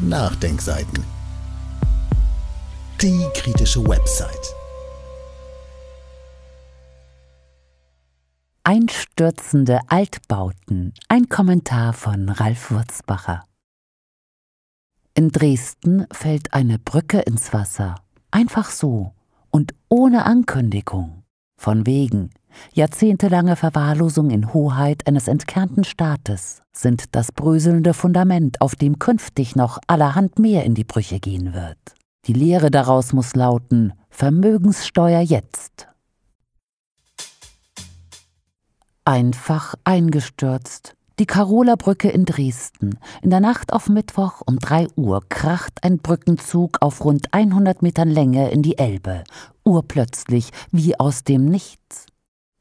Nachdenkseiten. Die kritische Website. Einstürzende Altbauten. Ein Kommentar von Ralf Wurzbacher. In Dresden fällt eine Brücke ins Wasser. Einfach so und ohne Ankündigung. Von wegen, Jahrzehntelange Verwahrlosung in Hoheit eines entkernten Staates sind das bröselnde Fundament, auf dem künftig noch allerhand mehr in die Brüche gehen wird. Die Lehre daraus muss lauten Vermögenssteuer jetzt. Einfach eingestürzt. Die Karoler Brücke in Dresden. In der Nacht auf Mittwoch um 3 Uhr kracht ein Brückenzug auf rund 100 Metern Länge in die Elbe. Urplötzlich, wie aus dem Nichts.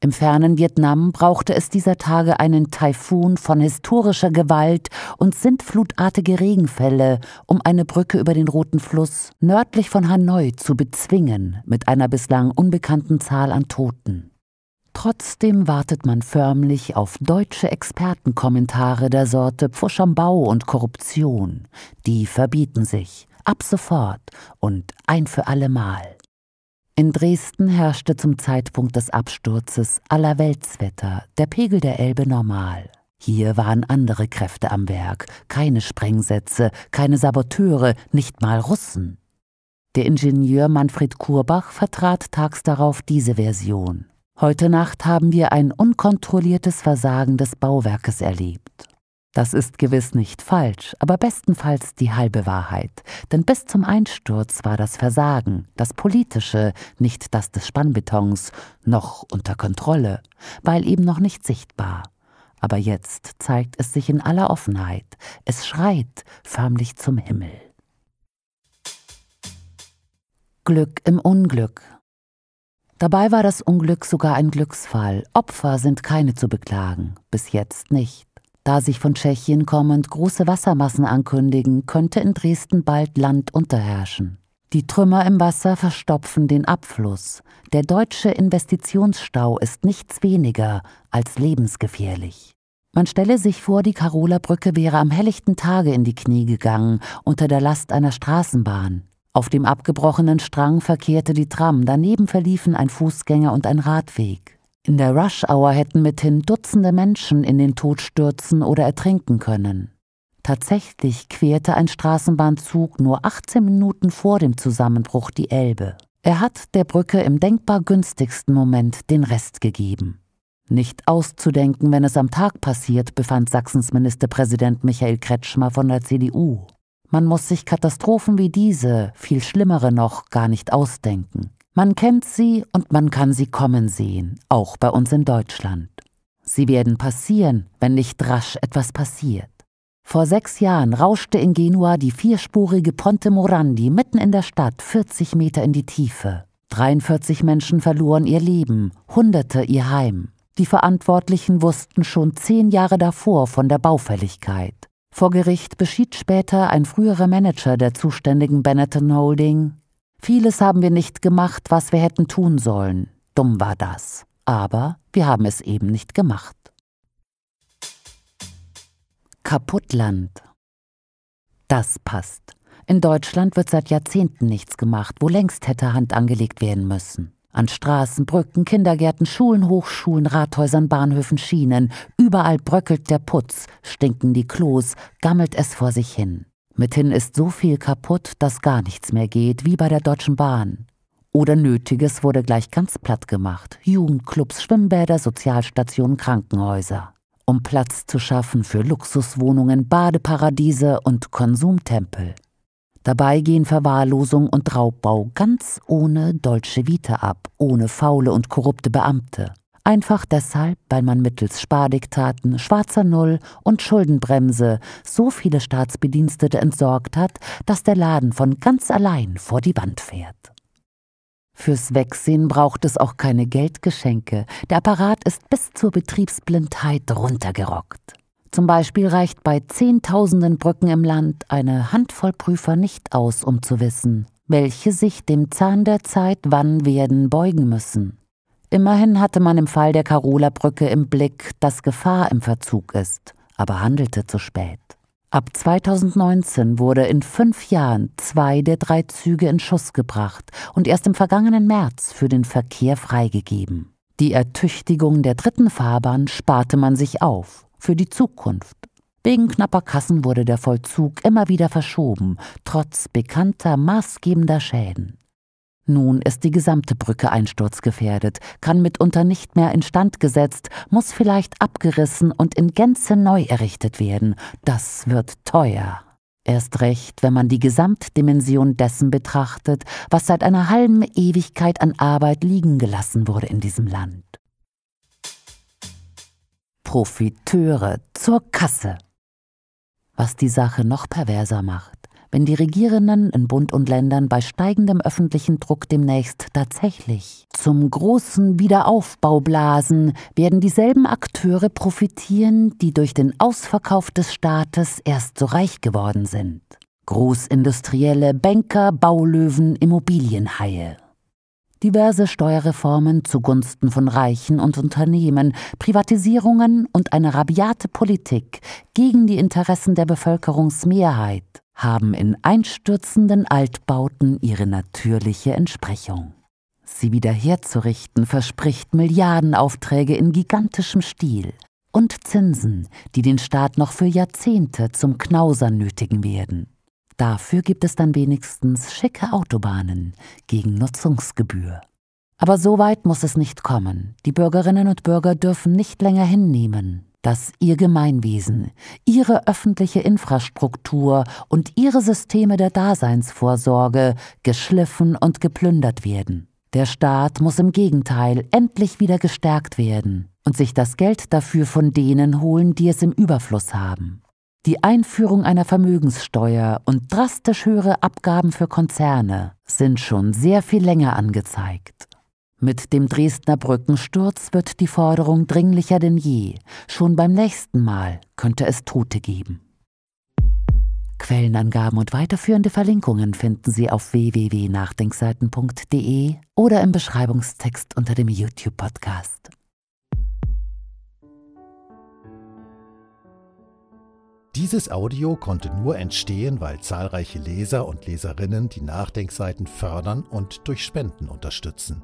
Im fernen Vietnam brauchte es dieser Tage einen Taifun von historischer Gewalt und sintflutartige Regenfälle, um eine Brücke über den Roten Fluss nördlich von Hanoi zu bezwingen mit einer bislang unbekannten Zahl an Toten. Trotzdem wartet man förmlich auf deutsche Expertenkommentare der Sorte Pfuschambau und Korruption. Die verbieten sich ab sofort und ein für alle Mal. In Dresden herrschte zum Zeitpunkt des Absturzes aller Weltswetter der Pegel der Elbe normal. Hier waren andere Kräfte am Werk, keine Sprengsätze, keine Saboteure, nicht mal Russen. Der Ingenieur Manfred Kurbach vertrat tags darauf diese Version. Heute Nacht haben wir ein unkontrolliertes Versagen des Bauwerkes erlebt. Das ist gewiss nicht falsch, aber bestenfalls die halbe Wahrheit, denn bis zum Einsturz war das Versagen, das politische, nicht das des Spannbetons, noch unter Kontrolle, weil eben noch nicht sichtbar. Aber jetzt zeigt es sich in aller Offenheit, es schreit förmlich zum Himmel. Glück im Unglück Dabei war das Unglück sogar ein Glücksfall, Opfer sind keine zu beklagen, bis jetzt nicht. Da sich von Tschechien kommend große Wassermassen ankündigen, könnte in Dresden bald Land unterherrschen. Die Trümmer im Wasser verstopfen den Abfluss. Der deutsche Investitionsstau ist nichts weniger als lebensgefährlich. Man stelle sich vor, die Karoler Brücke wäre am helllichten Tage in die Knie gegangen, unter der Last einer Straßenbahn. Auf dem abgebrochenen Strang verkehrte die Tram, daneben verliefen ein Fußgänger und ein Radweg. In der Rush-Hour hätten mithin Dutzende Menschen in den Tod stürzen oder ertrinken können. Tatsächlich querte ein Straßenbahnzug nur 18 Minuten vor dem Zusammenbruch die Elbe. Er hat der Brücke im denkbar günstigsten Moment den Rest gegeben. Nicht auszudenken, wenn es am Tag passiert, befand Sachsens Ministerpräsident Michael Kretschmer von der CDU. Man muss sich Katastrophen wie diese, viel schlimmere noch, gar nicht ausdenken. Man kennt sie und man kann sie kommen sehen, auch bei uns in Deutschland. Sie werden passieren, wenn nicht rasch etwas passiert. Vor sechs Jahren rauschte in Genua die vierspurige Ponte Morandi mitten in der Stadt 40 Meter in die Tiefe. 43 Menschen verloren ihr Leben, Hunderte ihr Heim. Die Verantwortlichen wussten schon zehn Jahre davor von der Baufälligkeit. Vor Gericht beschied später ein früherer Manager der zuständigen Benetton Holding, Vieles haben wir nicht gemacht, was wir hätten tun sollen. Dumm war das. Aber wir haben es eben nicht gemacht. Kaputtland. Das passt. In Deutschland wird seit Jahrzehnten nichts gemacht, wo längst hätte Hand angelegt werden müssen. An Straßen, Brücken, Kindergärten, Schulen, Hochschulen, Rathäusern, Bahnhöfen, Schienen. Überall bröckelt der Putz, stinken die Klos, gammelt es vor sich hin. Mithin ist so viel kaputt, dass gar nichts mehr geht, wie bei der Deutschen Bahn. Oder Nötiges wurde gleich ganz platt gemacht. Jugendclubs, Schwimmbäder, Sozialstationen, Krankenhäuser. Um Platz zu schaffen für Luxuswohnungen, Badeparadiese und Konsumtempel. Dabei gehen Verwahrlosung und Raubbau ganz ohne deutsche Vita ab, ohne faule und korrupte Beamte. Einfach deshalb, weil man mittels Spardiktaten, schwarzer Null und Schuldenbremse so viele Staatsbedienstete entsorgt hat, dass der Laden von ganz allein vor die Wand fährt. Fürs Wegsehen braucht es auch keine Geldgeschenke. Der Apparat ist bis zur Betriebsblindheit runtergerockt. Zum Beispiel reicht bei Zehntausenden Brücken im Land eine Handvoll Prüfer nicht aus, um zu wissen, welche sich dem Zahn der Zeit wann werden beugen müssen. Immerhin hatte man im Fall der carola brücke im Blick, dass Gefahr im Verzug ist, aber handelte zu spät. Ab 2019 wurde in fünf Jahren zwei der drei Züge in Schuss gebracht und erst im vergangenen März für den Verkehr freigegeben. Die Ertüchtigung der dritten Fahrbahn sparte man sich auf für die Zukunft. Wegen knapper Kassen wurde der Vollzug immer wieder verschoben, trotz bekannter maßgebender Schäden. Nun ist die gesamte Brücke einsturzgefährdet, kann mitunter nicht mehr instand gesetzt, muss vielleicht abgerissen und in Gänze neu errichtet werden. Das wird teuer. Erst recht, wenn man die Gesamtdimension dessen betrachtet, was seit einer halben Ewigkeit an Arbeit liegen gelassen wurde in diesem Land. Profiteure zur Kasse. Was die Sache noch perverser macht wenn die Regierenden in Bund und Ländern bei steigendem öffentlichen Druck demnächst tatsächlich zum großen Wiederaufbau blasen, werden dieselben Akteure profitieren, die durch den Ausverkauf des Staates erst so reich geworden sind. Großindustrielle, Banker, Baulöwen, Immobilienhaie. Diverse Steuerreformen zugunsten von Reichen und Unternehmen, Privatisierungen und eine rabiate Politik gegen die Interessen der Bevölkerungsmehrheit haben in einstürzenden Altbauten ihre natürliche Entsprechung. Sie wiederherzurichten verspricht Milliardenaufträge in gigantischem Stil und Zinsen, die den Staat noch für Jahrzehnte zum Knausern nötigen werden. Dafür gibt es dann wenigstens schicke Autobahnen gegen Nutzungsgebühr. Aber so weit muss es nicht kommen. Die Bürgerinnen und Bürger dürfen nicht länger hinnehmen, dass ihr Gemeinwesen, ihre öffentliche Infrastruktur und ihre Systeme der Daseinsvorsorge geschliffen und geplündert werden. Der Staat muss im Gegenteil endlich wieder gestärkt werden und sich das Geld dafür von denen holen, die es im Überfluss haben. Die Einführung einer Vermögenssteuer und drastisch höhere Abgaben für Konzerne sind schon sehr viel länger angezeigt. Mit dem Dresdner Brückensturz wird die Forderung dringlicher denn je. Schon beim nächsten Mal könnte es Tote geben. Quellenangaben und weiterführende Verlinkungen finden Sie auf www.nachdenkseiten.de oder im Beschreibungstext unter dem YouTube-Podcast. Dieses Audio konnte nur entstehen, weil zahlreiche Leser und Leserinnen die Nachdenkseiten fördern und durch Spenden unterstützen.